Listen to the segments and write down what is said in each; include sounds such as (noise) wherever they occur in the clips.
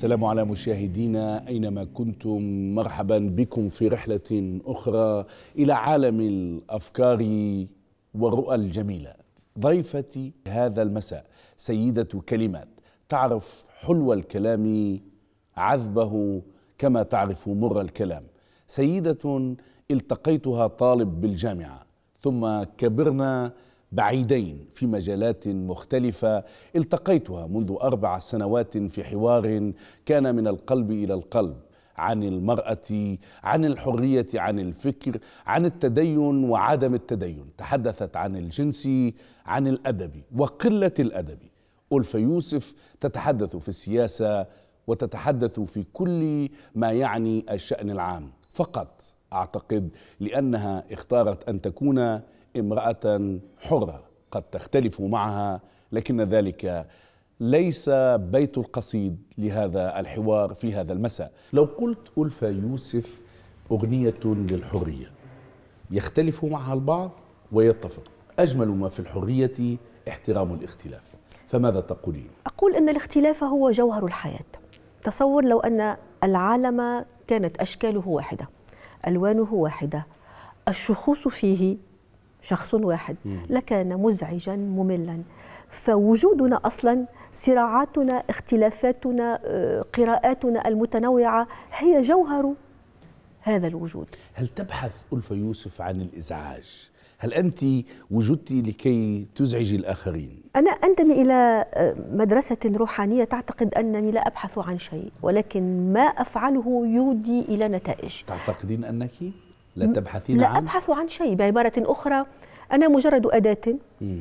السلام على مشاهدينا اينما كنتم مرحبا بكم في رحله اخرى الى عالم الافكار والرؤى الجميله ضيفتي هذا المساء سيده كلمات تعرف حلو الكلام عذبه كما تعرف مر الكلام سيده التقيتها طالب بالجامعه ثم كبرنا بعيدين في مجالات مختلفة التقيتها منذ أربع سنوات في حوار كان من القلب إلى القلب عن المرأة عن الحرية عن الفكر عن التدين وعدم التدين تحدثت عن الجنس عن الادب وقلة الادب الف يوسف تتحدث في السياسة وتتحدث في كل ما يعني الشأن العام فقط أعتقد لأنها اختارت أن تكون امرأة حرة قد تختلف معها لكن ذلك ليس بيت القصيد لهذا الحوار في هذا المساء لو قلت ألفة يوسف أغنية للحرية يختلف معها البعض ويتفق أجمل ما في الحرية احترام الاختلاف فماذا تقولين؟ أقول أن الاختلاف هو جوهر الحياة تصور لو أن العالم كانت أشكاله واحدة ألوانه واحدة الشخوص فيه شخص واحد لكان مزعجا مملا فوجودنا اصلا صراعاتنا اختلافاتنا آه، قراءاتنا المتنوعه هي جوهر هذا الوجود هل تبحث الف يوسف عن الإزعاج؟ هل أنت وجدت لكي تزعجي الآخرين؟ أنا أنتمي إلى آه، مدرسة روحانية تعتقد أنني لا أبحث عن شيء ولكن ما أفعله يودي إلى نتائج تعتقدين أنك؟ لا تبحثين لا عن؟ لا أبحث عن شيء بعبارة أخرى أنا مجرد أداة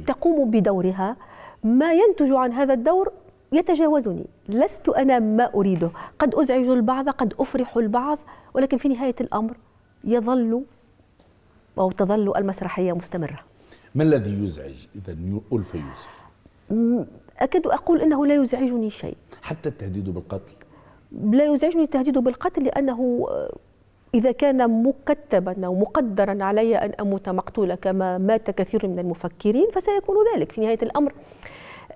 تقوم بدورها ما ينتج عن هذا الدور يتجاوزني لست أنا ما أريده قد أزعج البعض قد أفرح البعض ولكن في نهاية الأمر يظل أو تظل المسرحية مستمرة ما الذي يزعج إذا ألف يوسف؟ أكاد أقول أنه لا يزعجني شيء حتى التهديد بالقتل؟ لا يزعجني التهديد بالقتل لأنه إذا كان مكتبا أو مقدرا علي أن أموت مقتولة كما مات كثير من المفكرين فسيكون ذلك في نهاية الأمر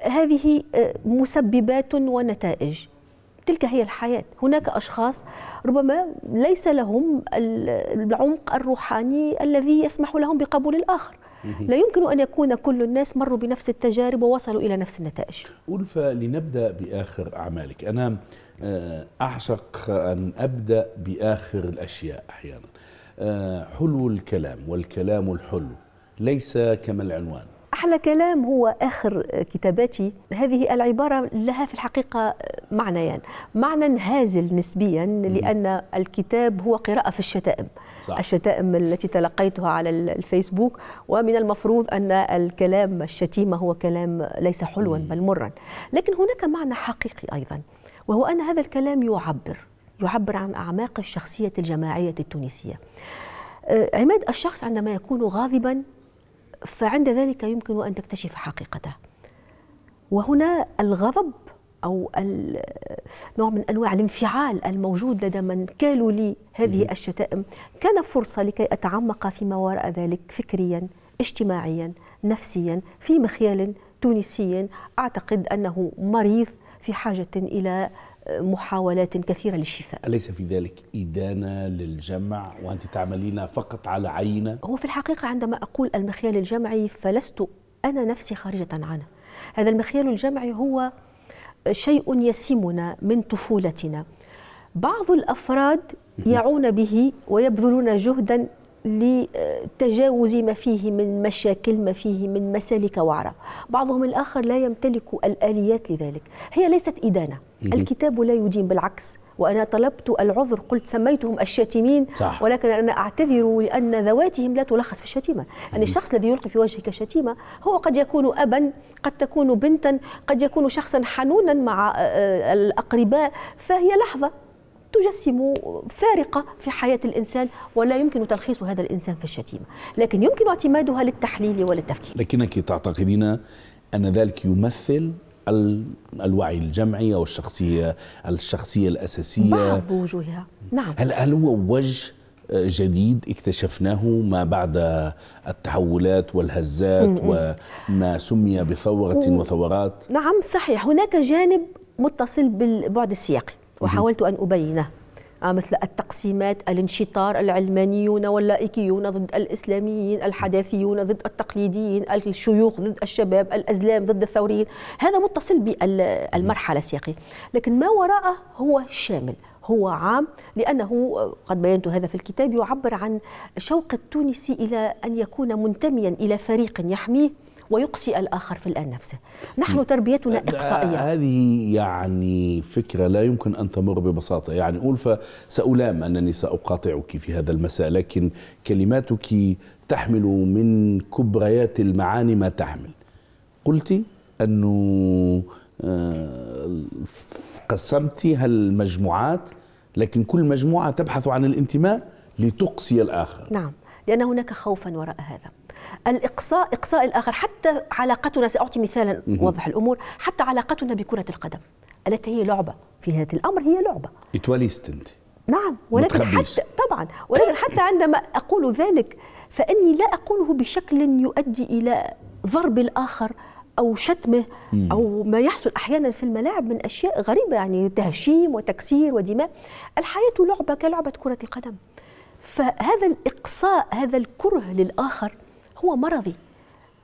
هذه آه، مسببات ونتائج تلك هي الحياة هناك أشخاص ربما ليس لهم العمق الروحاني الذي يسمح لهم بقبول الآخر لا يمكن أن يكون كل الناس مروا بنفس التجارب ووصلوا إلى نفس النتائج ألفة لنبدأ بآخر أعمالك أنا آه، أعشق أن أبدأ بآخر الأشياء أحيانا آه، حلو الكلام والكلام الحلو ليس كما العنوان أحلى كلام هو آخر كتاباتي هذه العبارة لها في الحقيقة معنيان يعني معنى هازل نسبيا لأن الكتاب هو قراءة في الشتائم صح. الشتائم التي تلقيتها على الفيسبوك ومن المفروض أن الكلام الشتيمة هو كلام ليس حلوا بل مرا لكن هناك معنى حقيقي أيضا وهو أن هذا الكلام يعبر يعبر عن أعماق الشخصية الجماعية التونسية أه، عماد الشخص عندما يكون غاضبا فعند ذلك يمكن أن تكتشف حقيقته وهنا الغضب أو نوع من أنواع الانفعال الموجود لدى من كالوا لي هذه الشتائم كان فرصة لكي أتعمق فيما وراء ذلك فكريا اجتماعيا نفسيا في مخيال تونسي أعتقد أنه مريض في حاجة إلى محاولات كثيرة للشفاء أليس في ذلك إدانة للجمع وأنت تعملين فقط على عينة؟ هو في الحقيقة عندما أقول المخيال الجمعي فلست أنا نفسي خارجة عنه هذا المخيال الجمعي هو شيء يسمنا من طفولتنا بعض الأفراد يعون به ويبذلون جهدا لتجاوز ما فيه من مشاكل ما فيه من مسالك وعرة بعضهم الآخر لا يمتلك الآليات لذلك هي ليست إدانة الكتاب لا يدين بالعكس وأنا طلبت العذر قلت سميتهم الشاتمين صح. ولكن أنا أعتذر لأن ذواتهم لا تلخص في الشتيمة يعني الشخص الذي يلقي في وجهك شتيمة هو قد يكون أبا قد تكون بنتا قد يكون شخصا حنونا مع آه، آه، الأقرباء فهي لحظة تجسم فارقة في حياة الإنسان ولا يمكن تلخيص هذا الإنسان في الشتيمة لكن يمكن اعتمادها للتحليل وللتفكير لكنك تعتقدين أن ذلك يمثل الوعي الجمعي أو الشخصية الشخصية الأساسية بعض وجوهها نعم هل, هل هو وجه جديد اكتشفناه ما بعد التحولات والهزات وما سمي بثورة وثورات نعم صحيح هناك جانب متصل بالبعد السياقي وحاولت أن أبينه آه، مثل التقسيمات الانشطار العلمانيون واللائكيون ضد الإسلاميين الحداثيون ضد التقليديين الشيوخ ضد الشباب الأزلام ضد الثوريين هذا متصل بالمرحلة سياقي لكن ما وراءه هو شامل هو عام لأنه آه، قد بينت هذا في الكتاب يعبر عن شوق التونسي إلى أن يكون منتميا إلى فريق يحميه ويقصي الآخر في الآن نفسه نحن تربيتنا آه، إقصائية هذه يعني فكرة لا يمكن أن تمر ببساطة يعني ألفة سألام أنني سأقاطعك في هذا المساء لكن كلماتك تحمل من كبريات المعاني ما تحمل قلت أنه آه، قسمت هالمجموعات لكن كل مجموعة تبحث عن الانتماء لتقصي الآخر نعم لأن هناك خوفا وراء هذا الاقصاء اقصاء الاخر حتى علاقتنا ساعطي مثالا اوضح الامور حتى علاقتنا بكره القدم التي هي لعبه في هذا الامر هي لعبه اتواليست انت نعم ولكن حتى طبعا ولكن حتى عندما اقول ذلك فاني لا اقوله بشكل يؤدي الى ضرب الاخر او شتمه او ما يحصل احيانا في الملاعب من اشياء غريبه يعني تهشيم وتكسير ودماء الحياه لعبه كلعبه كره القدم فهذا الاقصاء هذا الكره للاخر هو مرضي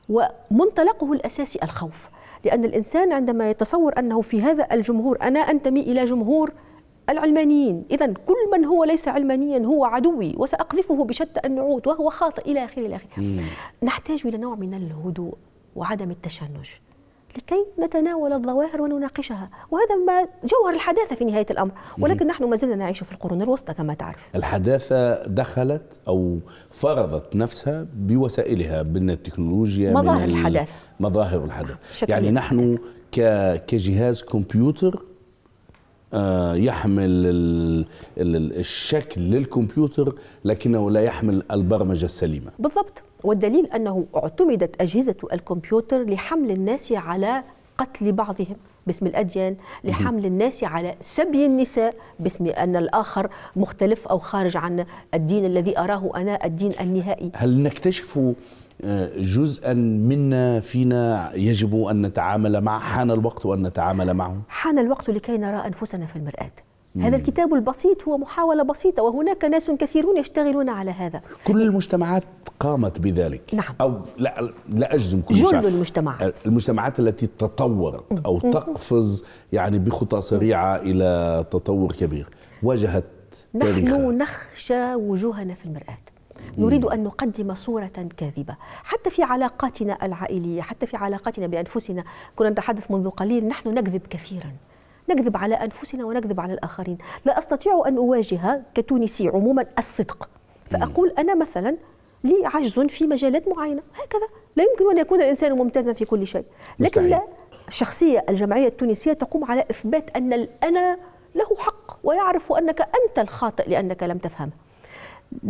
ومنطلقه الأساسي الخوف لأن الإنسان عندما يتصور أنه في هذا الجمهور أنا أنتمي إلى جمهور العلمانيين إذا كل من هو ليس علمانيا هو عدوي وسأقذفه بشتى النعوت وهو خاطئ إلى آخره إلى آخره نحتاج إلى نوع من الهدوء وعدم التشنج لكي نتناول الظواهر ونناقشها وهذا ما جوهر الحداثة في نهاية الأمر ولكن نحن ما زلنا نعيش في القرون الوسطى كما تعرف الحداثة دخلت أو فرضت نفسها بوسائلها من التكنولوجيا مظاهر الحداثة مظاهر الحداثة يعني نحن كجهاز كمبيوتر آه، يحمل الشكل للكمبيوتر لكنه لا يحمل البرمجة السليمة بالضبط والدليل أنه اعتمدت أجهزة الكمبيوتر لحمل الناس على قتل بعضهم باسم الأديان لحمل الناس على سبي النساء باسم أن الآخر مختلف أو خارج عن الدين الذي أراه أنا الدين النهائي هل نكتشف جزءا منا فينا يجب أن نتعامل معه حان الوقت أن نتعامل معه حان الوقت لكي نرى أنفسنا في المرآة هذا الكتاب البسيط هو محاولة بسيطة وهناك ناس كثيرون يشتغلون على هذا كل المجتمعات قامت بذلك نعم أو لا, لا أجزم كل جل المجتمعات المجتمعات التي تطورت أو تقفز يعني بخطى سريعة إلى تطور كبير واجهت نحن تاريخها. نخشى وجوهنا في المرآة نريد أن نقدم صورة كاذبة حتى في علاقاتنا العائلية حتى في علاقاتنا بأنفسنا كنا نتحدث منذ قليل نحن نكذب كثيرا نكذب على أنفسنا ونكذب على الآخرين لا أستطيع أن أواجه كتونسي عموما الصدق فأقول أنا مثلا لي عجز في مجالات معينة هكذا لا يمكن أن يكون الإنسان ممتازا في كل شيء لكن لا الشخصية الجمعية التونسية تقوم على إثبات أن الأنا له حق ويعرف أنك أنت الخاطئ لأنك لم تفهمه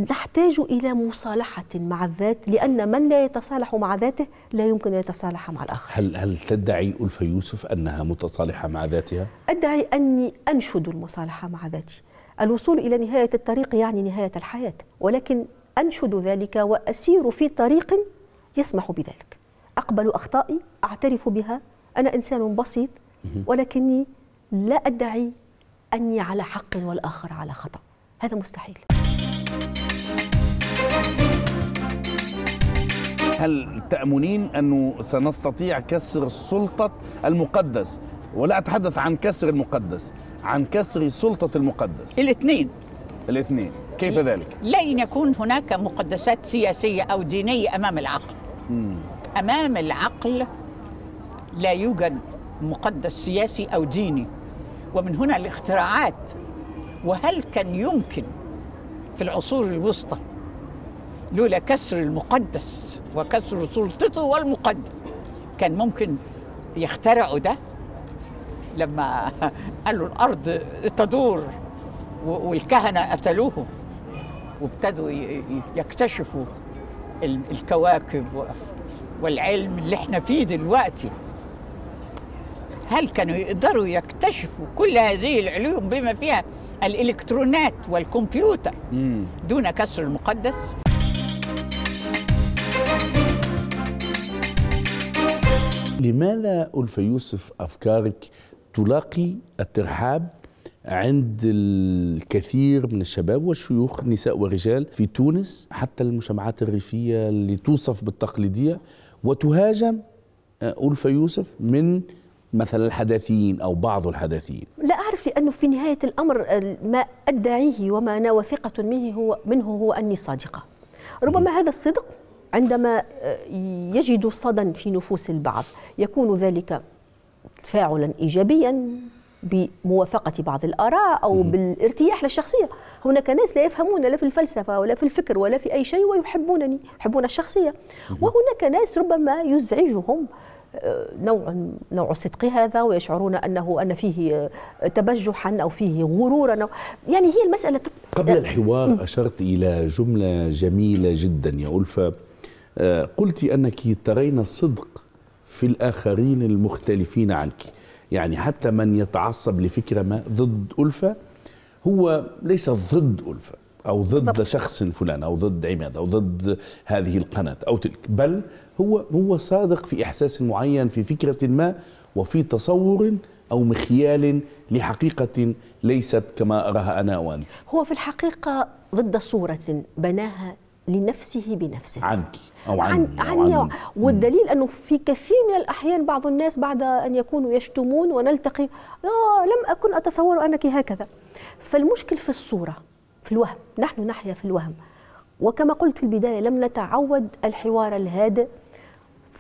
نحتاج إلى مصالحة مع الذات لأن من لا يتصالح مع ذاته لا يمكن أن يتصالح مع الآخر هل, هل تدعي الف يوسف أنها متصالحة مع ذاتها؟ أدعي أني أنشد المصالحة مع ذاتي الوصول إلى نهاية الطريق يعني نهاية الحياة ولكن أنشد ذلك وأسير في طريق يسمح بذلك أقبل أخطائي أعترف بها أنا إنسان بسيط ولكني لا أدعي أني على حق والآخر على خطأ هذا مستحيل هل تأمنين أنه سنستطيع كسر سلطة المقدس ولا أتحدث عن كسر المقدس عن كسر سلطة المقدس الاثنين الاثنين كيف ذلك؟ لن يكون هناك مقدسات سياسية أو دينية أمام العقل مم. أمام العقل لا يوجد مقدس سياسي أو ديني ومن هنا الاختراعات وهل كان يمكن في العصور الوسطى لولا كسر المقدس وكسر سلطته والمقدس كان ممكن يخترعوا ده لما (laughs) قالوا الارض تدور والكهنه قتلوه وابتدوا يكتشفوا الكواكب والعلم اللي احنا فيه دلوقتي هل كانوا يقدروا يكتشفوا كل هذه العلوم بما فيها الالكترونات والكمبيوتر دون كسر المقدس؟ لماذا ألف يوسف أفكارك تلاقي الترحاب عند الكثير من الشباب والشيوخ نساء ورجال في تونس حتى المجتمعات الريفية اللي توصف بالتقليدية وتهاجم آه، ألف يوسف من مثلا الحداثيين أو بعض الحداثيين لا أعرف لأنه في نهاية الأمر ما أدعيه وما أنا واثقة منه هو, منه هو أني صادقة ربما هذا الصدق عندما آه، يجد صدى في نفوس البعض يكون ذلك تفاعلا ايجابيا بموافقة بعض الآراء أو مم. بالارتياح للشخصية هناك ناس لا يفهمون لا في الفلسفة ولا في الفكر ولا في أي شيء ويحبونني يحبون الشخصية مم. وهناك ناس ربما يزعجهم آه، نوع نوع الصدق هذا ويشعرون انه ان فيه آه، تبجحا او فيه غرورا أو يعني هي المساله قبل الحوار اشرت الى جمله جميله جدا يا الفه آه، قلت أنك ترين الصدق في الآخرين المختلفين عنك يعني حتى من يتعصب لفكرة ما ضد ألفة هو ليس ضد ألفة أو ضد شخص فلان أو ضد عماد أو ضد هذه القناة أو تلك بل هو هو صادق في إحساس معين في فكرة ما وفي تصور أو مخيال لحقيقة ليست كما أراها أنا وأنت هو في الحقيقة ضد صورة بناها لنفسه بنفسه عنك او عني, عن أو عني. والدليل انه في كثير من الاحيان بعض الناس بعد ان يكونوا يشتمون ونلتقي آه لم اكن اتصور انك هكذا فالمشكل في الصوره في الوهم نحن نحيا في الوهم وكما قلت في البدايه لم نتعود الحوار الهادئ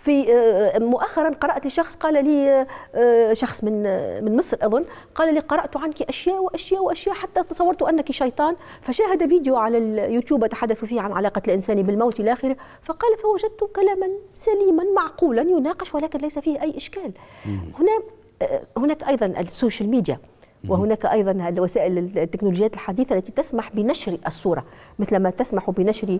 في آه، مؤخرا قرات شخص قال لي آه، شخص من آه، من مصر اظن قال لي قرات عنك اشياء واشياء واشياء حتى تصورت انك شيطان فشاهد فيديو على اليوتيوب تحدث فيه عن علاقه الانسان بالموت الى اخره فقال فوجدت كلاما سليما معقولا يناقش ولكن ليس فيه اي اشكال هنا هناك ايضا السوشيال ميديا وهناك ايضا الوسائل التكنولوجيات الحديثه التي تسمح بنشر الصوره مثلما تسمح بنشر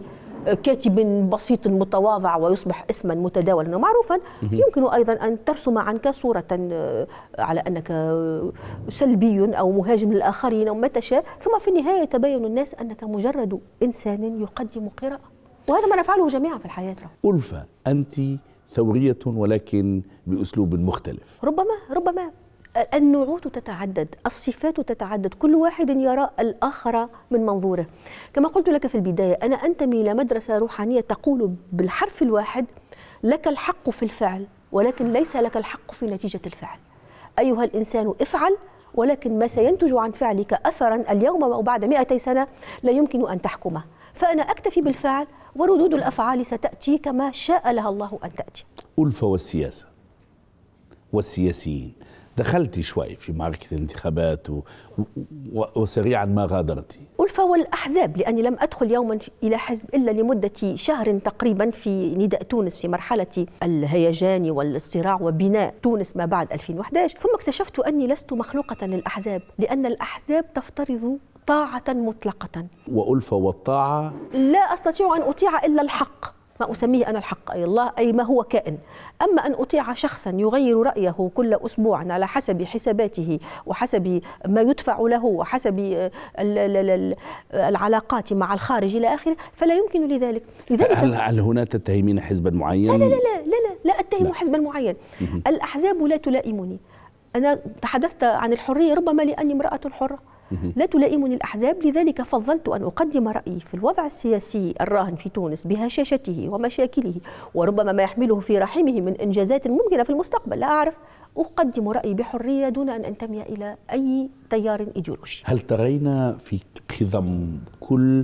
آه، كاتب بسيط متواضع ويصبح اسما متداولا ومعروفا يمكن ايضا ان ترسم عنك صوره آه، على انك آه، سلبي او مهاجم للاخرين او ما تشاء ثم في النهايه يتبين الناس انك مجرد انسان يقدم قراءه وهذا ما نفعله جميعا في الحياه الفه انت ثوريه ولكن باسلوب مختلف ربما ربما النعوت تتعدد الصفات تتعدد كل واحد يرى الآخر من منظوره كما قلت لك في البداية أنا أنتمي إلى مدرسة روحانية تقول بالحرف الواحد لك الحق في الفعل ولكن ليس لك الحق في نتيجة الفعل أيها الإنسان افعل ولكن ما سينتج عن فعلك أثرا اليوم أو بعد 200 سنة لا يمكن أن تحكمه فأنا أكتفي بالفعل وردود الأفعال ستأتي كما شاء لها الله أن تأتي ألفة والسياسة والسياسيين دخلت شوي في معركة الانتخابات و... و... وسريعا ما غادرت ألفة والأحزاب لأني لم أدخل يوما إلى حزب إلا لمدة شهر تقريبا في نداء تونس في مرحلة الهيجان والصراع وبناء تونس ما بعد 2011 ثم اكتشفت أني لست مخلوقة للأحزاب لأن الأحزاب تفترض طاعة مطلقة وألفة والطاعة لا أستطيع أن أطيع إلا الحق ما أسميه أنا الحق أي الله أي ما هو كائن أما أن أطيع شخصا يغير رأيه كل أسبوع على حسب حساباته وحسب ما يدفع له وحسب العلاقات مع الخارج إلى آخره فلا يمكن لذلك لذلك هل, هل هنا تتهمين حزبا معين؟ لا لا لا لا لا, لا أتهم لا. حزبا معين الأحزاب لا تلائمني أنا تحدثت عن الحرية ربما لأني امرأة حرة لا تلائمني الأحزاب لذلك فضلت أن أقدم رأيي في الوضع السياسي الراهن في تونس بهشاشته ومشاكله وربما ما يحمله في رحمه من إنجازات ممكنة في المستقبل لا أعرف أقدم رأيي بحرية دون أن أنتمي إلى أي تيار إيديولوجي هل ترين في خضم كل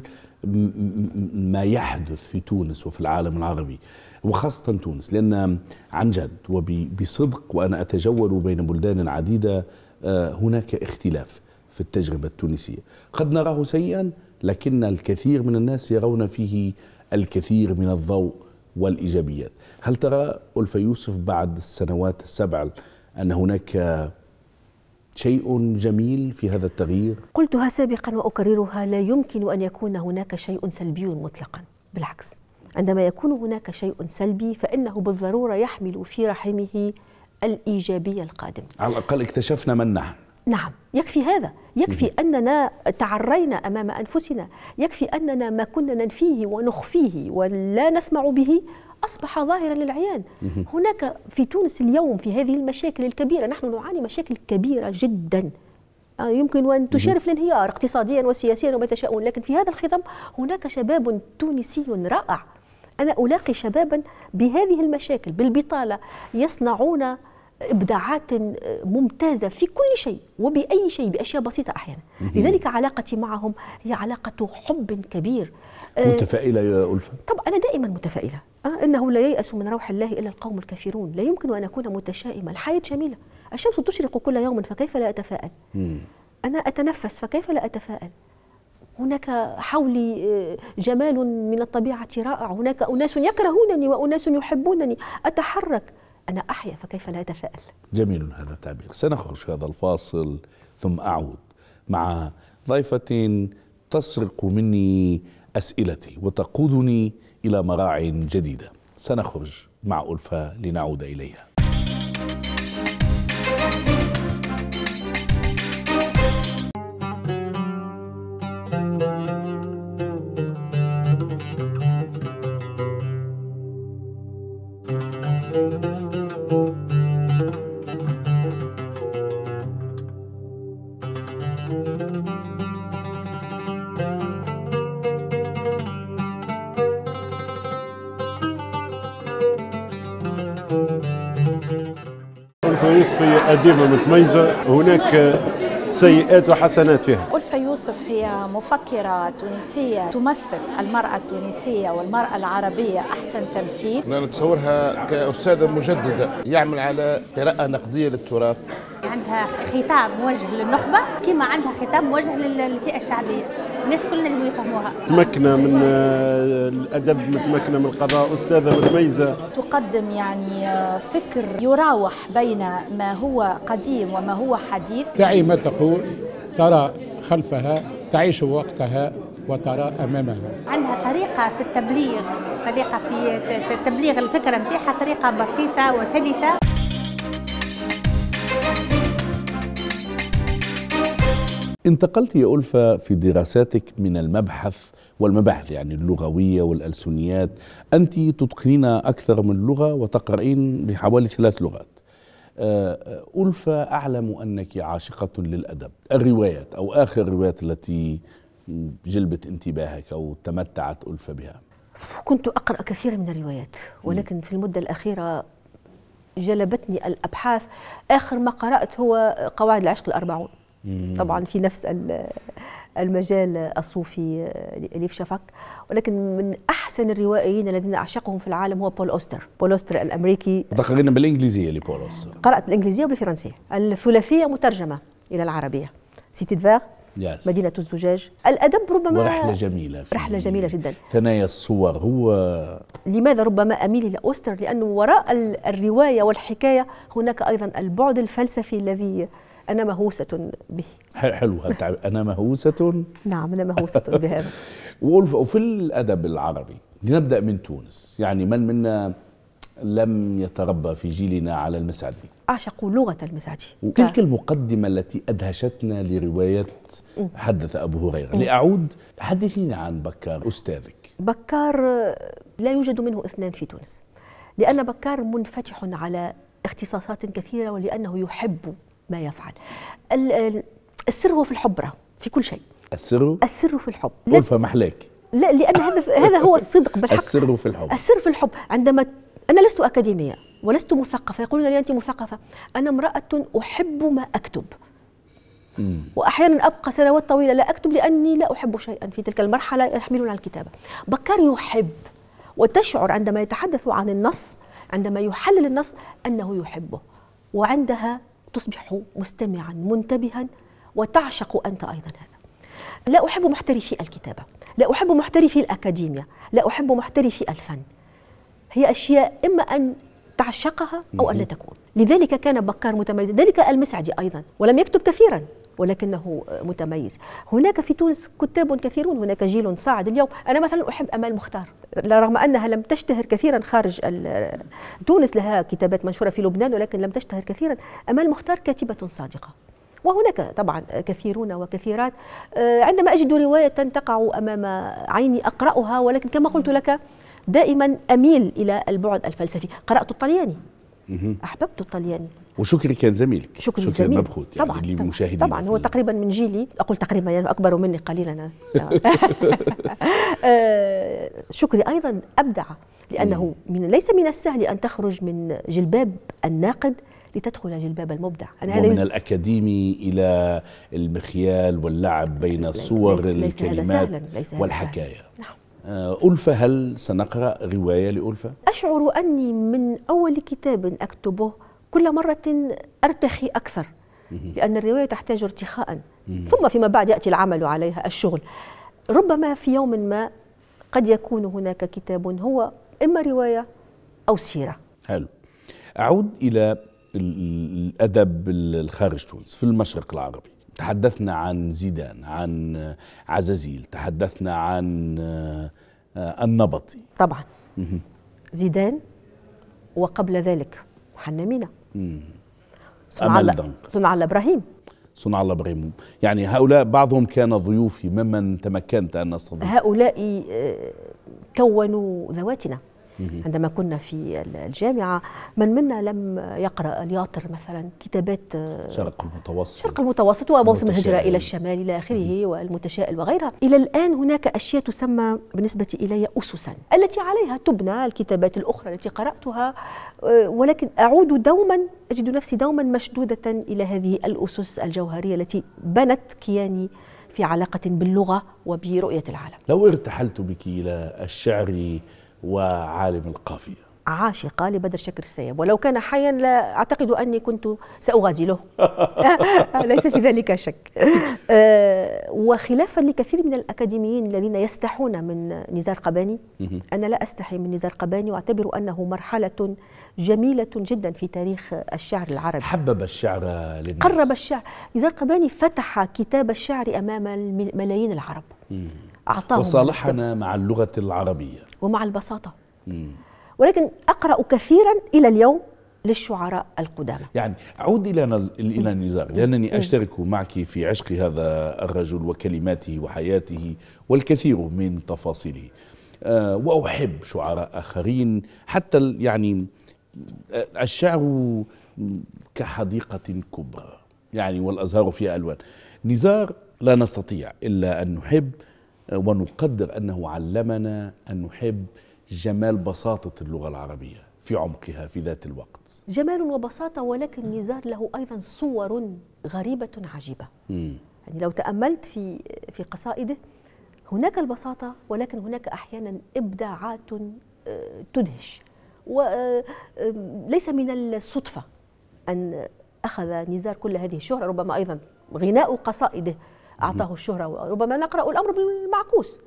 ما يحدث في تونس وفي العالم العربي وخاصة تونس لأن عن جد وبصدق وأنا أتجول بين بلدان عديدة آه، هناك اختلاف في التجربة التونسية قد نراه سيئا لكن الكثير من الناس يرون فيه الكثير من الضوء والإيجابيات هل ترى ألف يوسف بعد السنوات السبع أن هناك شيء جميل في هذا التغيير؟ قلتها سابقا وأكررها لا يمكن أن يكون هناك شيء سلبي مطلقا بالعكس عندما يكون هناك شيء سلبي فإنه بالضرورة يحمل في رحمه الإيجابية القادمة على الأقل اكتشفنا من نحن نعم يكفي هذا يكفي أننا تعرينا أمام أنفسنا يكفي أننا ما كنا ننفيه ونخفيه ولا نسمع به أصبح ظاهرا للعيان هناك في تونس اليوم في هذه المشاكل الكبيرة نحن نعاني مشاكل كبيرة جدا آه، يمكن أن تشرف الانهيار اقتصاديا وسياسيا وما تشاءون لكن في هذا الخضم هناك شباب تونسي رائع أنا ألاقي شبابا بهذه المشاكل بالبطالة يصنعون ابداعات ممتازه في كل شيء وباي شيء باشياء بسيطه احيانا لذلك علاقتي معهم هي علاقه حب كبير آه، متفائله يا الفه طب انا دائما متفائله آه، انه لا ييأس من روح الله الا القوم الكافرون لا يمكن ان اكون متشائمه الحياه جميله الشمس تشرق كل يوم فكيف لا اتفائل انا اتنفس فكيف لا اتفائل هناك حولي آه، جمال من الطبيعه رائع هناك اناس يكرهونني واناس يحبونني اتحرك أنا أحيا فكيف لا أتفائل جميل هذا التعبير سنخرج هذا الفاصل ثم أعود مع ضيفة تسرق مني أسئلتي وتقودني إلى مراع جديدة سنخرج مع ألفة لنعود إليها دائما متميزه هناك سيئات وحسنات فيها ألفة يوسف هي مفكرة تونسية تمثل المرأة التونسية والمرأة العربية أحسن تمثيل أنا نتصورها كأستاذة مجددة يعمل على قراءة نقدية للتراث عندها خطاب موجه للنخبة كما عندها خطاب موجه للفئة الشعبية الناس كلنا لازم يفهموها تمكنا من آه، الادب متمكنه من القضاء استاذه متميزه تقدم يعني آه، فكر يراوح بين ما هو قديم وما هو حديث دعي ما تقول ترى خلفها تعيش وقتها وترى امامها عندها طريقه في التبليغ طريقه في تبليغ الفكره نتاعها طريقه بسيطه وسلسه انتقلت يا ألفة في دراساتك من المبحث والمباحث يعني اللغوية والألسنيات أنت تتقنين أكثر من لغة وتقرأين بحوالي ثلاث لغات آه، ألفة أعلم أنك عاشقة للأدب الروايات أو آخر الروايات التي جلبت انتباهك أو تمتعت ألفة بها كنت أقرأ كثيرا من الروايات ولكن في المدة الأخيرة جلبتني الأبحاث آخر ما قرأت هو قواعد العشق الأربعون طبعا في نفس المجال الصوفي ليف شفق ولكن من احسن الروائيين الذين اعشقهم في العالم هو بول اوستر بول اوستر الامريكي دقق لنا بالانجليزيه لبول اوستر قرات الانجليزيه وبالفرنسيه الثلاثيه مترجمه الى العربيه سيتي دفاغ يس. مدينة الزجاج الأدب ربما رحلة جميلة رحلة جميلة جدا ثنايا الصور هو لماذا ربما أميل إلى أوستر لأنه وراء الرواية والحكاية هناك أيضا البعد الفلسفي الذي أنا مهوسة به حلو أنا مهوسة نعم أنا مهوسة بهذا وفي الأدب العربي لنبدأ من تونس يعني من منا لم يتربى في جيلنا على المسعدي أعشق لغة المسعدي وتلك المقدمة التي أدهشتنا لرواية حدث أبو هريرة لأعود حدثينا عن بكار أستاذك بكار آه، لا يوجد منه اثنان في تونس لأن بكار منفتح على اختصاصات كثيرة ولأنه يحب ما يفعل السر هو في الحبرة في كل شيء السر السر في الحب ألفة محلاك لا لأن هذا هذا هو الصدق بالحق السر في الحب السر في الحب عندما أنا لست أكاديمية ولست مثقفة يقولون لي أنت مثقفة أنا امرأة أحب ما أكتب واحيانا ابقى سنوات طويله لا اكتب لاني لا احب شيئا في تلك المرحله يحملون على الكتابه بكر يحب وتشعر عندما يتحدث عن النص عندما يحلل النص انه يحبه وعندها تصبح مستمعا منتبها وتعشق أنت أيضا هذا لا أحب محترفي الكتابة لا أحب محترفي الأكاديمية لا أحب محترفي الفن هي أشياء إما أن تعشقها أو أن لا تكون لذلك كان بكار متميزا ذلك المسعدي أيضا ولم يكتب كثيرا ولكنه متميز هناك في تونس كتاب كثيرون هناك جيل صاعد اليوم أنا مثلا أحب أمال مختار رغم أنها لم تشتهر كثيرا خارج تونس لها كتابات منشورة في لبنان ولكن لم تشتهر كثيرا أمال مختار كاتبة صادقة وهناك طبعا كثيرون وكثيرات آه، عندما أجد رواية تقع أمام عيني أقرأها ولكن كما قلت لك دائما أميل إلى البعد الفلسفي قرأت الطلياني احببت الطلياني وشكري كان زميلك شكري, شكري زميل مبخوت يعني طبعا للمشاهدين طبعا طبعاً هو تقريبا من جيلي اقول تقريبا يعني اكبر مني قليلا (laughs) آه، شكري ايضا ابدع لانه من ليس من السهل ان تخرج من جلباب الناقد لتدخل جلباب المبدع أنا ومن الأكاديمي إلى المخيال واللعب بين صور الكلمات ليس هذا هذا سهلاً. ليس والحكاية نعم آه، ألفة هل سنقرأ رواية لألفة؟ أشعر أني من أول كتاب أكتبه كل مرة أرتخي أكثر لأن الرواية تحتاج ارتخاء ثم فيما بعد يأتي العمل عليها الشغل ربما في يوم ما قد يكون هناك كتاب هو إما رواية أو سيرة حلو أعود إلى الأدب الخارج تونس في المشرق العربي تحدثنا عن زيدان عن عزازيل تحدثنا عن آه، النبطي طبعا زيدان وقبل ذلك حنمينة صنع الله صنع الله إبراهيم صنع الله إبراهيم يعني هؤلاء بعضهم كان ضيوفي ممن تمكنت أن أستضيف هؤلاء آه، كونوا ذواتنا عندما كنا في الجامعة من منا لم يقرأ الياطر مثلا كتابات آه، شرق المتوسط شرق المتوسط وموسم الهجرة إلى الشمال إلى آخره والمتشائل وغيرها إلى الآن هناك أشياء تسمى بالنسبة إلي أسسا التي عليها تبنى الكتابات الأخرى التي قرأتها آه، ولكن أعود دوما أجد نفسي دوما مشدودة إلى هذه الأسس الجوهرية التي بنت كياني في علاقة باللغة وبرؤية العالم لو ارتحلت بك إلى الشعر وعالم القافية عاشقة لبدر شكر السيب ولو كان حيا لا أعتقد أني كنت سأغازله (laughs) (laughs) ليس في ذلك شك آه، وخلافا لكثير من الأكاديميين الذين يستحون من نزار قباني أنا لا أستحي من نزار قباني وأعتبر أنه مرحلة جميلة جدا في تاريخ الشعر العربي حبب الشعر للناس قرب الشعر نزار قباني فتح كتاب الشعر أمام ملايين العرب أعطاهم وصالحنا مع اللغة العربية ومع البساطة مم. ولكن أقرأ كثيرا إلى اليوم للشعراء القدامى يعني عود إلى نز... إلى نزار لأنني أشترك معك في عشق هذا الرجل وكلماته وحياته والكثير من تفاصيله أه وأحب شعراء آخرين حتى يعني آه، الشعر كحديقة كبرى يعني والأزهار فيها ألوان نزار لا نستطيع إلا أن نحب آه، ونقدر انه علمنا ان نحب جمال بساطه اللغه العربيه في عمقها في ذات الوقت جمال وبساطه ولكن نزار له ايضا صور غريبه عجيبه مم. يعني لو تاملت في في قصائده هناك البساطه ولكن هناك احيانا ابداعات آه، تدهش وليس آه، من الصدفه ان اخذ نزار كل هذه الشهره ربما ايضا غناء قصائده أعطاه الشهرة وربما نقرأ الأمر بالمعكوس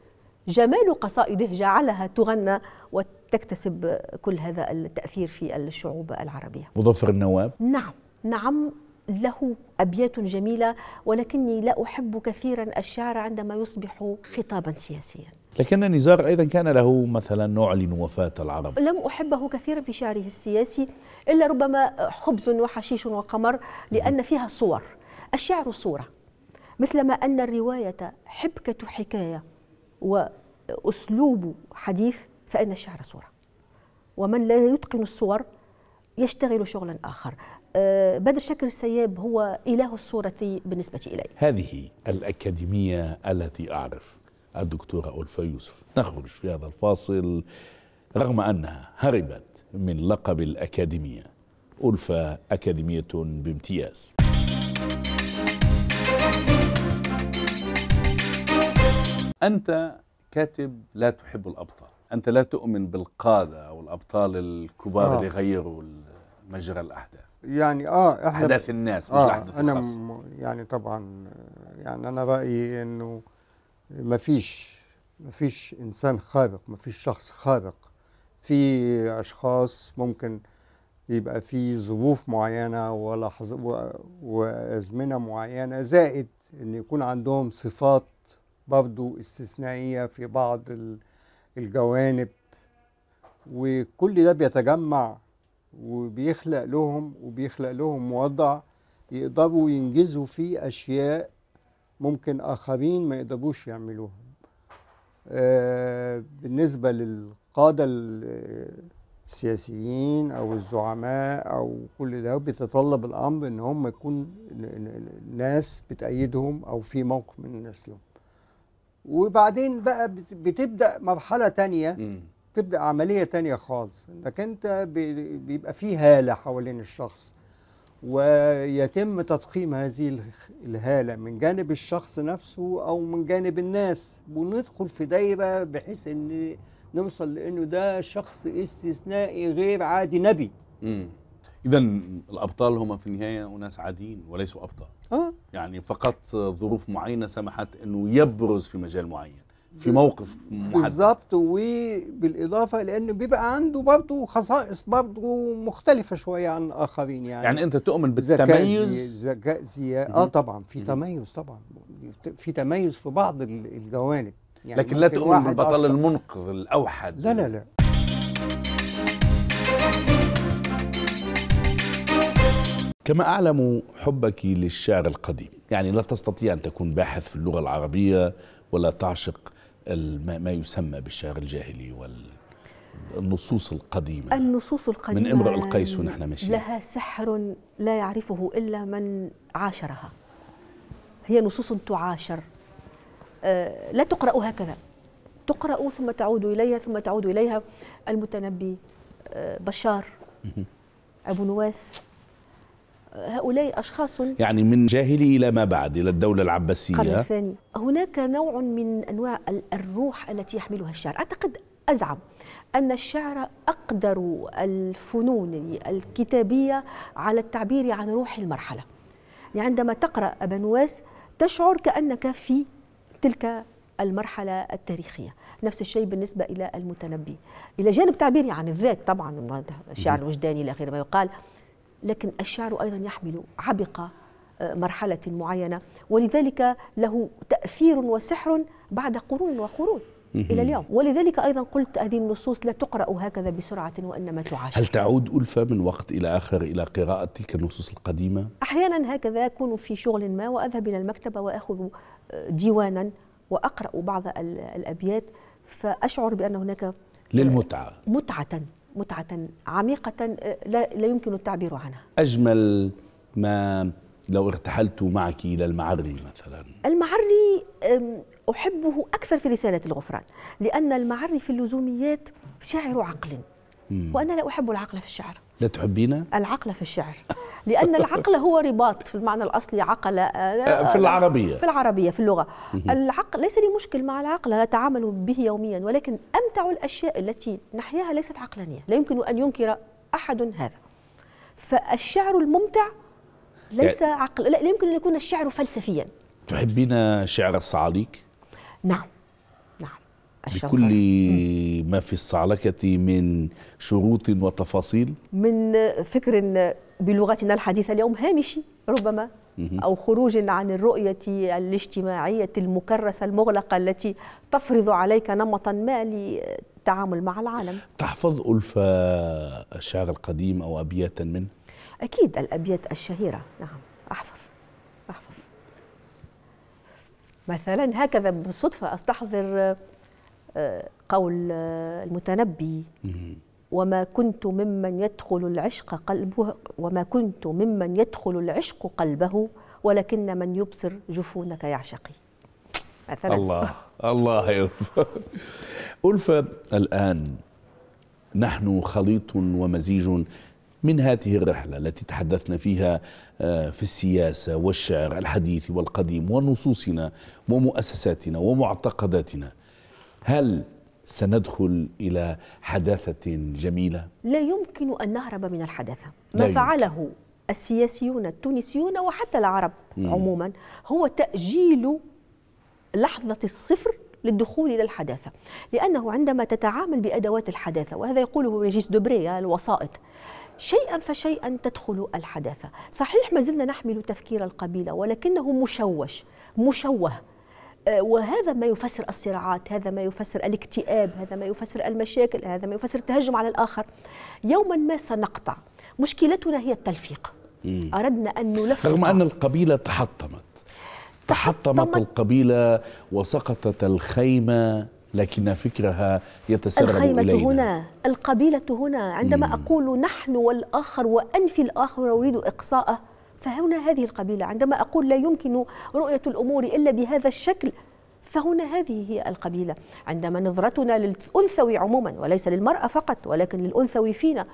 جمال قصائده جعلها تغنى وتكتسب كل هذا التأثير في الشعوب العربية مظفر النواب نعم نعم له أبيات جميلة ولكني لا أحب كثيرا الشعر عندما يصبح خطابا سياسيا لكن نزار أيضا كان له مثلا نعلن وفاة العرب لم أحبه كثيرا في شعره السياسي إلا ربما خبز وحشيش وقمر لأن فيها صور الشعر صورة مثلما أن الرواية حبكة حكاية وأسلوب حديث فإن الشعر صورة ومن لا يتقن الصور يشتغل شغلا آخر آه، بدر شكر السياب هو إله الصورة بالنسبة إلي هذه الأكاديمية التي أعرف الدكتورة ألفا يوسف نخرج في هذا الفاصل رغم أنها هربت من لقب الأكاديمية ألفا أكاديمية بامتياز أنت كاتب لا تحب الأبطال أنت لا تؤمن بالقادة أو الأبطال الكبار آه. اللي غيروا مجرى الأحداث يعني آه أحداث الناس مش آه الأحداث أنا الخاصة. يعني طبعا يعني أنا رأيي أنه ما فيش ما فيش إنسان خارق ما فيش شخص خارق في أشخاص ممكن يبقى في ظروف معينة ولحظ وأزمنة معينة زائد أن يكون عندهم صفات برضو استثنائية في بعض الجوانب وكل ده بيتجمع وبيخلق لهم وبيخلق لهم وضع يقدروا ينجزوا فيه أشياء ممكن آخرين ما يقدروش يعملوها آه، بالنسبة للقادة السياسيين أو الزعماء أو كل ده بيتطلب الأمر إن هم يكون ناس بتأيدهم أو في موقف من الناس لهم وبعدين بقى بتبدا مرحله تانية م. تبدا عمليه تانية خالص انك انت بيبقى في هاله حوالين الشخص ويتم تضخيم هذه الهاله من جانب الشخص نفسه او من جانب الناس وندخل في دايره بحيث ان نوصل لانه ده شخص استثنائي غير عادي نبي اذا الابطال هم في النهايه اناس عاديين وليسوا ابطال اه يعني فقط ظروف معينه سمحت انه يبرز في مجال معين في موقف محدد بالظبط وبالاضافه لانه بيبقى عنده برضه خصائص برضه مختلفه شويه عن الاخرين يعني يعني انت تؤمن بالتميز ذكاء زي... اه طبعا في تميز طبعا في تميز في بعض الجوانب يعني لكن لا تؤمن بالبطل المنقذ الاوحد لا لا لا كما أعلم حبك للشعر القديم يعني لا تستطيع أن تكون باحث في اللغة العربية ولا تعشق ما يسمى بالشعر الجاهلي وال النصوص القديمة النصوص القديمة من امرأ القيس ونحن ماشيين لها سحر لا يعرفه إلا من عاشرها هي نصوص تعاشر آه، لا تقرأ هكذا تقرأ ثم تعود إليها ثم تعود إليها المتنبي آه، بشار أبو نواس هؤلاء أشخاص يعني من جاهلي إلى ما بعد إلى الدولة العباسية الثاني هناك نوع من أنواع الروح التي يحملها الشعر أعتقد أزعم أن الشعر أقدر الفنون الكتابية على التعبير عن روح المرحلة يعني عندما تقرأ أبا نواس تشعر كأنك في تلك المرحلة التاريخية نفس الشيء بالنسبة إلى المتنبي إلى جانب تعبيري عن الذات طبعا الشعر الوجداني إلى غير ما يقال لكن الشعر أيضا يحمل عبقة آه، مرحلة معينة ولذلك له تأثير وسحر بعد قرون وقرون إلى اليوم ولذلك أيضا قلت هذه النصوص لا تقرأ هكذا بسرعة وإنما تعاش هل تعود ألفة من وقت إلى آخر إلى قراءه تلك النصوص القديمة؟ أحيانا هكذا أكون في شغل ما وأذهب إلى المكتبة وأخذ آه، ديوانا وأقرأ بعض الأبيات فأشعر بأن هناك آه، للمتعة متعة متعة عميقة آه، لا, لا يمكن التعبير عنها أجمل ما لو ارتحلت معك إلى المعري مثلا المعري أحبه أكثر في رسالة الغفران لأن المعري في اللزوميات شاعر عقل وأنا لا أحب العقل في الشعر لا تحبين؟ العقل في الشعر لأن العقل هو رباط في المعنى الأصلي عقل آه، آه، في آه، العربية في العربية في اللغة العقل ليس لي مشكل مع العقل أنا أتعامل به يوميا ولكن أمتع الأشياء التي نحياها ليست عقلانية لا يمكن أن ينكر أحد هذا فالشعر الممتع ليس يعني عقل لا يمكن أن يكون الشعر فلسفيا تحبين شعر الصعاليك؟ نعم بكل ما في الصعلكة من شروط وتفاصيل من فكر بلغتنا الحديثة اليوم هامشي ربما أو خروج عن الرؤية الاجتماعية المكرسة المغلقة التي تفرض عليك نمطا ما للتعامل مع العالم تحفظ ألفة الشعر القديم أو أبياتا منه؟ أكيد الأبيات الشهيرة نعم أحفظ أحفظ مثلا هكذا بالصدفة أستحضر قول آه، المتنبي وما كنت ممن يدخل العشق قلبه وما كنت ممن يدخل العشق قلبه ولكن من يبصر جفونك يعشقي الله الله يرفع ألفة الآن نحن خليط ومزيج من هذه الرحلة التي تحدثنا فيها آه، في السياسة والشعر الحديث والقديم ونصوصنا ومؤسساتنا ومعتقداتنا هل سندخل إلى حداثة جميلة؟ لا يمكن أن نهرب من الحداثة ما فعله السياسيون التونسيون وحتى العرب مم. عموما هو تأجيل لحظة الصفر للدخول إلى الحداثة لأنه عندما تتعامل بأدوات الحداثة وهذا يقوله ريجيس دوبري الوسائط شيئا فشيئا تدخل الحداثة صحيح ما زلنا نحمل تفكير القبيلة ولكنه مشوش مشوه آه، وهذا ما يفسر الصراعات هذا ما يفسر الاكتئاب هذا ما يفسر المشاكل هذا ما يفسر التهجم على الآخر يوما ما سنقطع مشكلتنا هي التلفيق مم. أردنا أن نلفق رغم أن القبيلة تحطمت تحطمت القبيلة وسقطت الخيمة لكن فكرها يتسرب الخيمة إلينا. هنا القبيلة هنا عندما مم. أقول نحن والآخر وأنفي الآخر وأريد إقصاءه فهنا هذه القبيلة عندما أقول لا يمكن رؤية الأمور إلا بهذا الشكل فهنا هذه هي القبيلة عندما نظرتنا للأنثوي عموما وليس للمرأة فقط ولكن للأنثوي فينا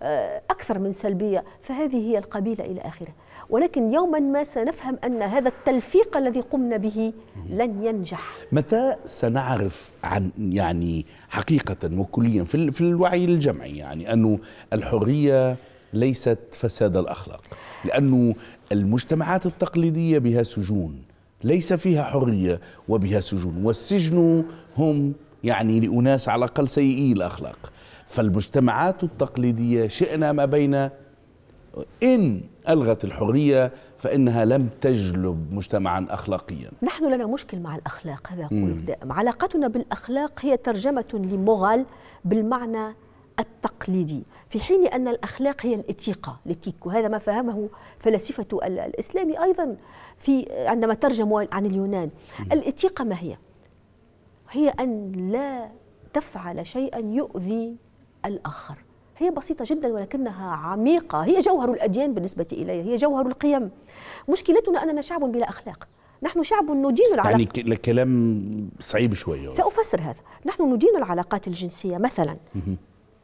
آه، أكثر من سلبية فهذه هي القبيلة إلى آخره ولكن يوما ما سنفهم أن هذا التلفيق الذي قمنا به لن ينجح متى سنعرف عن يعني حقيقة وكليا في, في الوعي الجمعي يعني أن الحرية ليست فساد الأخلاق لأنه المجتمعات التقليدية بها سجون ليس فيها حرية وبها سجون والسجن هم يعني لأناس على الأقل سيئي الأخلاق فالمجتمعات التقليدية شئنا ما بين إن ألغت الحرية فإنها لم تجلب مجتمعا أخلاقيا نحن لنا مشكل مع الأخلاق هذا أقوله دائما علاقتنا بالأخلاق هي ترجمة لمغل بالمعنى التقليدي في حين أن الأخلاق هي الإتيقة الإتيك وهذا ما فهمه فلاسفة الإسلام أيضا في عندما ترجموا عن اليونان الإتيقة ما هي؟ هي أن لا تفعل شيئا يؤذي الآخر هي بسيطة جدا ولكنها عميقة هي جوهر الأديان بالنسبة إلي هي جوهر القيم مشكلتنا أننا شعب بلا أخلاق نحن شعب ندين العلاقات يعني كلام صعيب شوية سأفسر هذا نحن ندين العلاقات الجنسية مثلا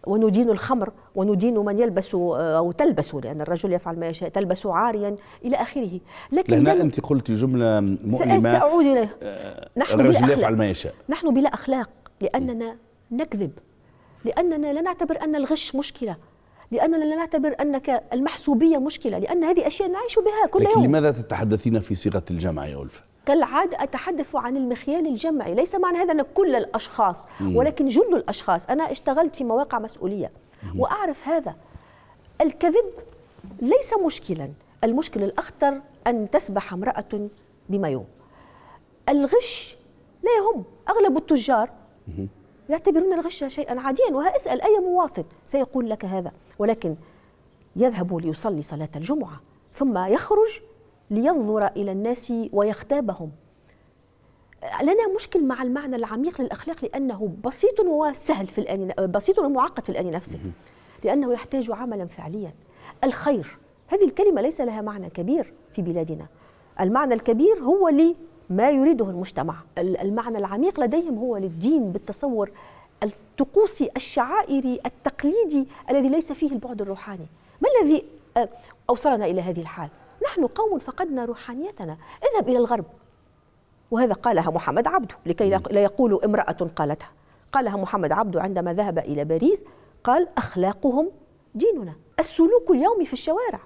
وندين الخمر وندين من يلبس آه، او تلبس لان الرجل يفعل ما يشاء تلبس عاريا الى اخره لكن لهنا انت قلت جمله مؤلمه ساعود اليها آه، نحن الرجل يفعل ما يشاء نحن بلا اخلاق لاننا نكذب لاننا لا نعتبر ان الغش مشكله لاننا لا نعتبر انك المحسوبيه مشكله لان هذه اشياء نعيش بها كل لكن يوم لماذا تتحدثين في صيغه الجمع يا الفه كالعادة أتحدث عن المخيال الجمعي ليس معنى هذا أن كل الأشخاص ولكن جل الأشخاص أنا اشتغلت في مواقع مسؤولية وأعرف هذا الكذب ليس مشكلا المشكل الأخطر أن تسبح امرأة بمايو الغش لا يهم أغلب التجار يعتبرون الغش شيئا عاديا اسأل أي مواطن سيقول لك هذا ولكن يذهب ليصلي صلاة الجمعة ثم يخرج لينظر إلى الناس ويغتابهم لنا مشكل مع المعنى العميق للأخلاق لأنه بسيط وسهل في الآن بسيط ومعقد في الآن نفسه لأنه يحتاج عملا فعليا الخير هذه الكلمة ليس لها معنى كبير في بلادنا المعنى الكبير هو لما يريده المجتمع المعنى العميق لديهم هو للدين بالتصور الطقوسي الشعائري التقليدي الذي ليس فيه البعد الروحاني ما الذي آه، أوصلنا إلى هذه الحال نحن قوم فقدنا روحانيتنا اذهب إلى الغرب وهذا قالها محمد عبده لكي لا يقول امرأة قالتها قالها محمد عبده عندما ذهب إلى باريس قال أخلاقهم ديننا السلوك اليومي في الشوارع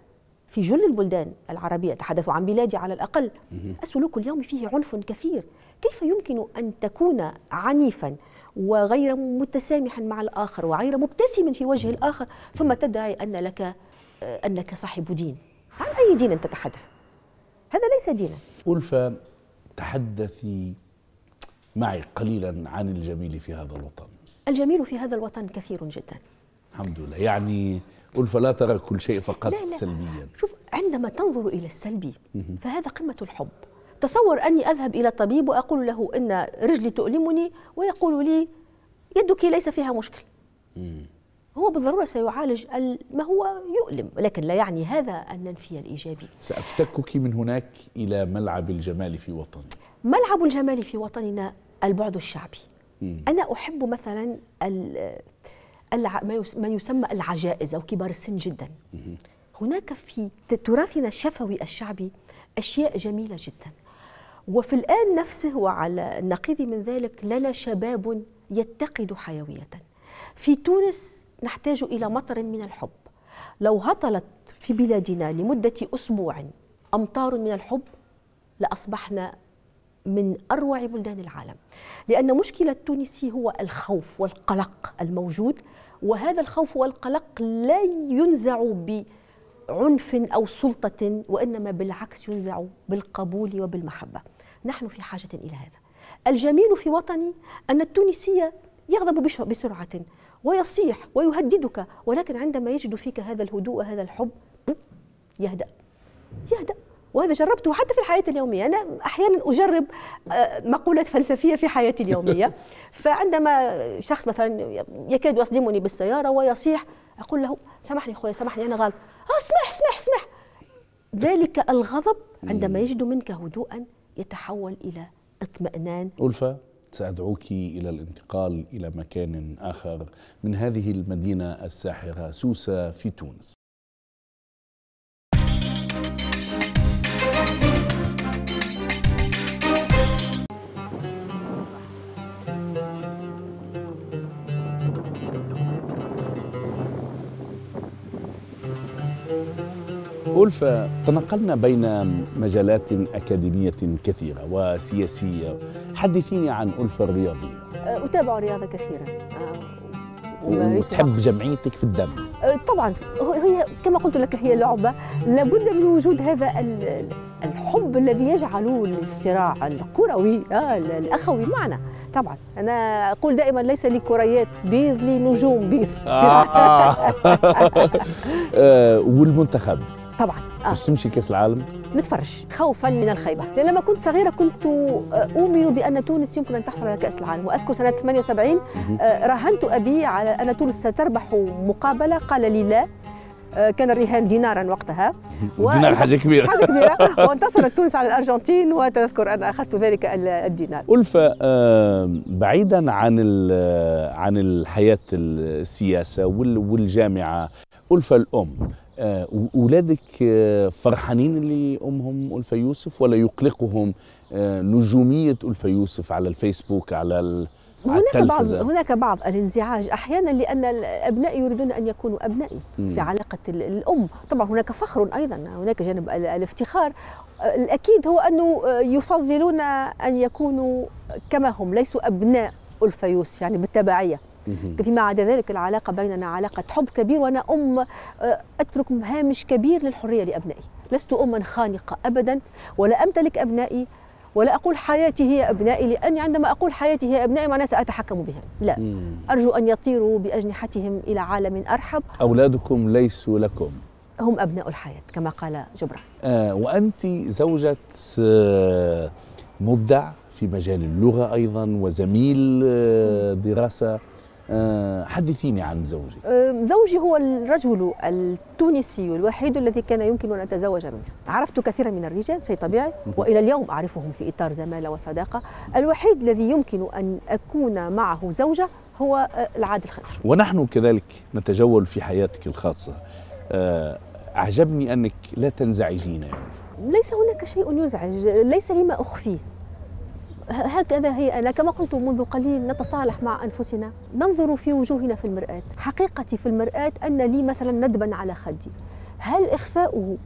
في جل البلدان العربية أتحدث عن بلادي على الأقل السلوك اليومي فيه عنف كثير كيف يمكن أن تكون عنيفا وغير متسامح مع الآخر وغير مبتسم في وجه الآخر ثم تدعي أن لك أنك صاحب دين عن أي دين تتحدث؟ هذا ليس دينا الفا تحدثي معي قليلا عن الجميل في هذا الوطن الجميل في هذا الوطن كثير جدا الحمد لله يعني الفا لا ترى كل شيء فقط لا لا. سلبيا شوف عندما تنظر إلى السلبي فهذا قمة الحب تصور أني أذهب إلى طبيب وأقول له إن رجلي تؤلمني ويقول لي يدك ليس فيها مشكل هو بالضروره سيعالج ما هو يؤلم ولكن لا يعني هذا ان ننفي الايجابي. سافتكك من هناك الى ملعب الجمال في وطني. ملعب الجمال في وطننا البعد الشعبي. مم. انا احب مثلا ما يسمى العجائز او كبار السن جدا. مم. هناك في تراثنا الشفوي الشعبي اشياء جميله جدا. وفي الان نفسه وعلى النقيض من ذلك لنا شباب يتقد حيويه. في تونس نحتاج إلى مطر من الحب لو هطلت في بلادنا لمدة أسبوع أمطار من الحب لأصبحنا من أروع بلدان العالم لأن مشكلة التونسي هو الخوف والقلق الموجود وهذا الخوف والقلق لا ينزع بعنف أو سلطة وإنما بالعكس ينزع بالقبول وبالمحبة نحن في حاجة إلى هذا الجميل في وطني أن التونسية يغضب بسرعة ويصيح ويهددك ولكن عندما يجد فيك هذا الهدوء وهذا الحب يهدأ يهدأ وهذا جربته حتى في الحياة اليومية أنا أحيانا أجرب آه، مقولات فلسفية في حياتي اليومية (laughs) فعندما شخص مثلا يكاد يصدمني بالسيارة ويصيح أقول له سامحني أخوي سامحني أنا غلط آه، اسمح اسمح اسمح ذلك الغضب عندما يجد منك هدوءا يتحول إلى اطمئنان ألفة سأدعوك إلى الانتقال إلى مكان آخر من هذه المدينة الساحرة سوسة في تونس ألف تنقلنا بين مجالات أكاديمية كثيرة وسياسية حدثيني عن ألفة الرياضية أه، أتابع الرياضة كثيرا أه، وتحب جمعيتك في الدم أه، طبعا هي كما قلت لك هي لعبة لابد من وجود هذا الحب الذي يجعل الصراع الكروي الأخوي معنا طبعا أنا أقول دائما ليس لي كريات بيض لي نجوم بيض آه. (laughs) والمنتخب طبعا آه. مش تمشي كاس العالم نتفرج خوفا من الخيبه لان لما كنت صغيره كنت آه، اؤمن بان تونس يمكن ان تحصل على كاس العالم واذكر سنه 78 آه راهنت ابي على ان تونس ستربح مقابله قال لي لا آه، كان الرهان دينارا وقتها دينار حاجه كبيره حاجه كبيره (laughs) وانتصرت تونس على الارجنتين وتذكر ان اخذت ذلك الدينار الفه آه، بعيدا عن عن الحياه السياسه والجامعه الفه الام أولادك آه، آه، فرحانين اللي أمهم ألفا يوسف ولا يقلقهم آه، نجومية ألفا يوسف على الفيسبوك على هناك بعض هناك بعض الانزعاج احيانا لان الابناء يريدون ان يكونوا ابنائي في علاقه الام طبعا هناك فخر ايضا هناك جانب الافتخار الاكيد هو انه يفضلون ان يكونوا كما هم ليسوا ابناء الفيوس يعني بالتبعيه فيما عدا ذلك العلاقه بيننا علاقه حب كبير وانا ام آه، اترك هامش كبير للحريه لابنائي لست اما خانقه ابدا ولا امتلك ابنائي ولا أقول حياتي هي أبنائي لأني عندما أقول حياتي هي أبنائي معناها سأتحكم بهم لا مم. أرجو أن يطيروا بأجنحتهم إلى عالم أرحب أولادكم ليسوا لكم هم أبناء الحياة كما قال جبران آه وأنت زوجة آه، مبدع في مجال اللغة أيضا وزميل آه، دراسة آه، حدثيني عن زوجك آه، زوجي هو الرجل التونسي الوحيد الذي كان يمكن أن أتزوج منه عرفت كثيرا من الرجال شيء طبيعي وإلى اليوم أعرفهم في إطار زمالة وصداقة الوحيد الذي يمكن أن أكون معه زوجة هو آه، العاد الخضر ونحن كذلك نتجول في حياتك الخاصة أعجبني أنك لا تنزعجين يعني. ليس هناك شيء يزعج ليس لما أخفيه هكذا هي أنا كما قلت منذ قليل نتصالح مع أنفسنا ننظر في وجوهنا في المرآة حقيقتي في المرآة أن لي مثلا ندبا على خدي هل إخفاؤه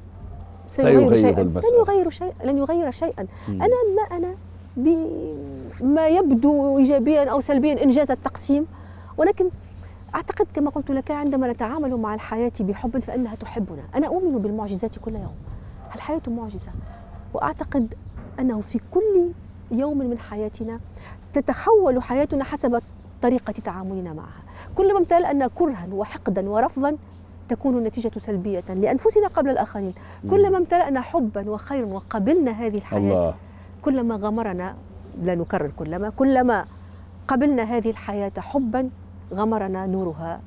سيغير شيئا لن يغير شيئا لن يغير شيئا أنا ما أنا بما يبدو إيجابيا أو سلبيا إنجاز التقسيم ولكن أعتقد كما قلت لك عندما نتعامل مع الحياة بحب فإنها تحبنا أنا أؤمن بالمعجزات كل يوم الحياة معجزة وأعتقد أنه في كل يوم من حياتنا تتحول حياتنا حسب طريقة تعاملنا معها كلما امتلأنا أن كرها وحقدا ورفضا تكون النتيجة سلبية لأنفسنا قبل الآخرين كلما امتلأنا حبا وخيرا وقبلنا هذه الحياة الله. كلما غمرنا لا نكرر كلما كلما قبلنا هذه الحياة حبا غمرنا نورها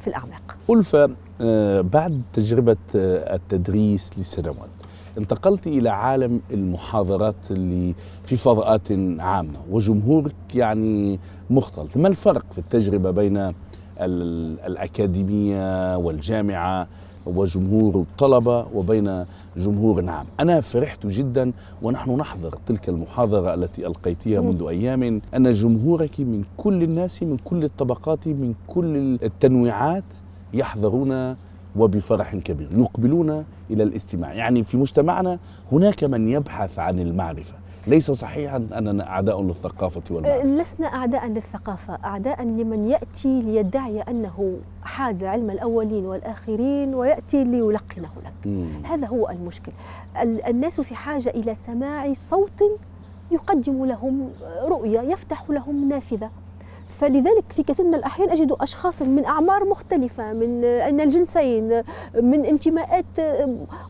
في الأعماق ألفة آه، بعد تجربة آه، التدريس لسنوات انتقلت إلى عالم المحاضرات اللي في فضاءات عامة وجمهورك يعني مختلط ما الفرق في التجربة بين الأكاديمية والجامعة وجمهور الطلبة وبين جمهور عام أنا فرحت جدا ونحن نحضر تلك المحاضرة التي ألقيتها منذ أيام أن جمهورك من كل الناس من كل الطبقات من كل التنويعات يحضرون وبفرح كبير يقبلون الى الاستماع يعني في مجتمعنا هناك من يبحث عن المعرفه ليس صحيحا اننا اعداء للثقافه والمعرفه أه، لسنا اعداء للثقافه اعداء لمن ياتي ليدعي انه حاز علم الاولين والاخرين وياتي ليلقنه لك مم. هذا هو المشكل الناس في حاجه الى سماع صوت يقدم لهم رؤيه يفتح لهم نافذه فلذلك في كثير من الأحيان أجد أشخاص من أعمار مختلفة من أن الجنسين من انتماءات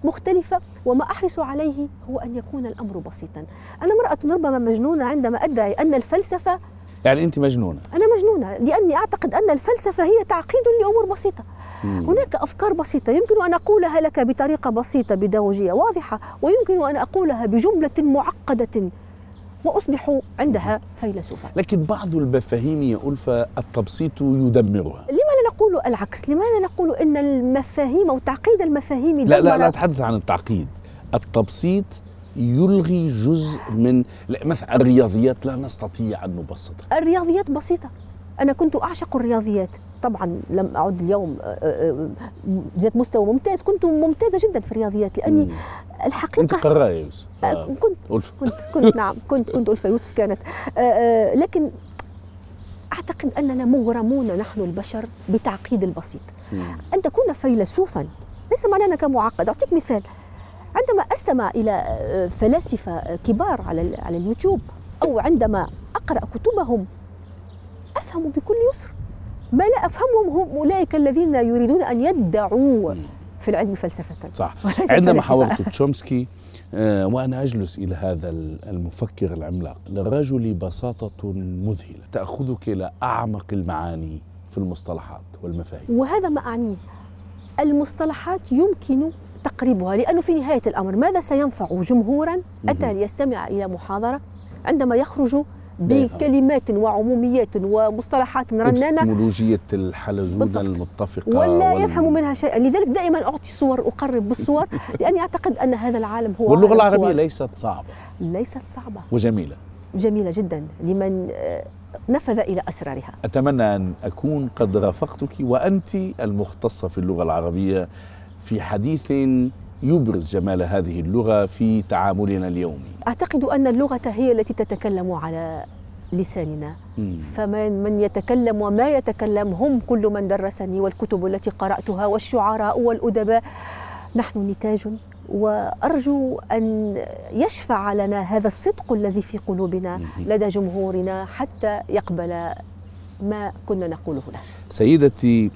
مختلفة وما أحرص عليه هو أن يكون الأمر بسيطا أنا امرأة ربما مجنونة عندما أدعي أن الفلسفة يعني أنت مجنونة أنا مجنونة لأني أعتقد أن الفلسفة هي تعقيد لأمور بسيطة مم. هناك أفكار بسيطة يمكن أن أقولها لك بطريقة بسيطة بدوجية واضحة ويمكن أن أقولها بجملة معقدة واصبح عندها فيلسوفا لكن بعض المفاهيم يا ألفة التبسيط يدمرها لما لا نقول العكس لما لا نقول أن المفاهيم أو تعقيد المفاهيم لا لا لا أتحدث عن التعقيد التبسيط يلغي جزء من مثلا الرياضيات لا نستطيع أن نبسطها الرياضيات بسيطة أنا كنت أعشق الرياضيات طبعا لم اعد اليوم آه، آه، آه، ذات مستوى ممتاز كنت ممتازه جدا في الرياضيات لاني الحقيقه كنت قراءه يا يوسف آه. كنت ألف. كنت كنت نعم كنت كنت الفه يوسف كانت لكن اعتقد اننا مغرمون نحن البشر بتعقيد البسيط ان تكون فيلسوفا ليس معناه انك معقد اعطيك مثال عندما استمع الى فلاسفه كبار على على اليوتيوب او عندما اقرا كتبهم افهم بكل يسر ما لا أفهمهم هم أولئك الذين يريدون أن يدعوا في العلم فلسفة صح (laughs) عندما حاولت تشومسكي آه، وأنا أجلس إلى هذا المفكر العملاق للرجل بساطة مذهلة تأخذك إلى أعمق المعاني في المصطلحات والمفاهيم وهذا ما أعنيه المصطلحات يمكن تقريبها لأنه في نهاية الأمر ماذا سينفع جمهورا أتى ليستمع إلى محاضرة عندما يخرج بكلمات وعموميات ومصطلحات رنانه اكستمولوجيه الحلزون المتفقه ولا وال... يفهم منها شيئا لذلك دائما اعطي صور اقرب بالصور (laughs) لاني اعتقد ان هذا العالم هو واللغه العربيه صور. ليست صعبه ليست صعبه وجميله جميله جدا لمن آه، نفذ الى اسرارها اتمنى ان اكون قد رافقتك وانت المختصه في اللغه العربيه في حديث يبرز جمال هذه اللغة في تعاملنا اليومي أعتقد أن اللغة هي التي تتكلم على لساننا فمن من يتكلم وما يتكلم هم كل من درسني والكتب التي قرأتها والشعراء والأدباء نحن نتاج وارجو ان يشفع لنا هذا الصدق الذي في قلوبنا لدى جمهورنا حتى يقبل ما كنا نقوله له. سيدتي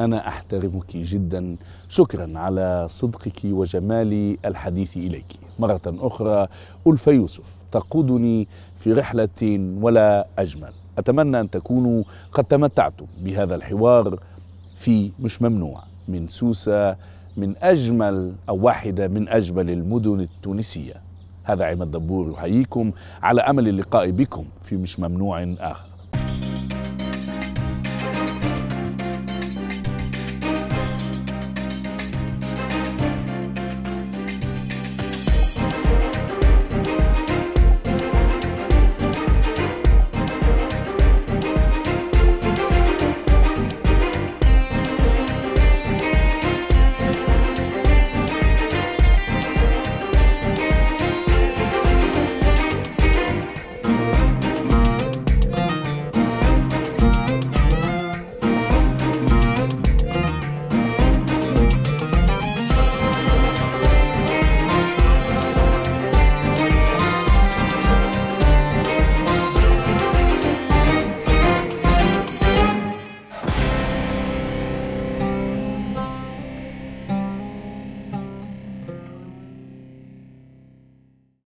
أنا أحترمك جدا شكرا على صدقك وجمال الحديث إليك مرة أخرى ألف يوسف تقودني في رحلة ولا أجمل أتمنى أن تكونوا قد تمتعتم بهذا الحوار في مش ممنوع من سوسة من أجمل أو واحدة من أجمل المدن التونسية هذا عماد دبور يحييكم على أمل اللقاء بكم في مش ممنوع آخر